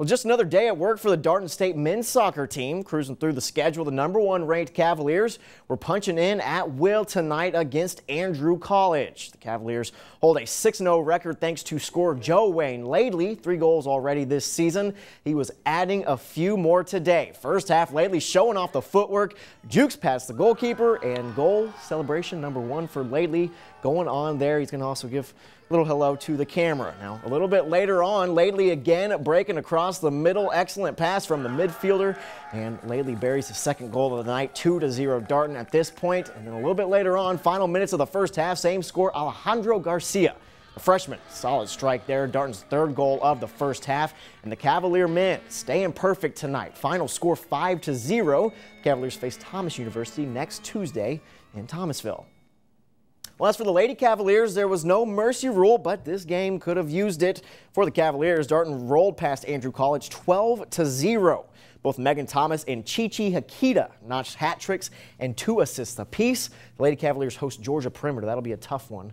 Well, just another day at work for the Darton State men's soccer team. Cruising through the schedule, the number one ranked Cavaliers were punching in at will tonight against Andrew College. The Cavaliers hold a 6-0 record thanks to scorer Joe Wayne Laidley. Three goals already this season. He was adding a few more today. First half, Laidley showing off the footwork. Jukes past the goalkeeper and goal celebration number one for Laidley going on there. He's going to also give a little hello to the camera. Now, a little bit later on, Laidley again breaking across across the middle. Excellent pass from the midfielder. And Laley buries the second goal of the night, 2 to 0 Darton at this point. And then a little bit later on, final minutes of the first half, same score, Alejandro Garcia. a freshman, solid strike there. Darton's third goal of the first half. And the Cavalier men staying perfect tonight. Final score 5 to 0. Cavaliers face Thomas University next Tuesday in Thomasville. Well, as for the Lady Cavaliers, there was no mercy rule, but this game could have used it. For the Cavaliers, Darton rolled past Andrew College 12 to 0. Both Megan Thomas and Chichi Hakita notched hat tricks and two assists apiece. The Lady Cavaliers host Georgia Perimeter. That'll be a tough one.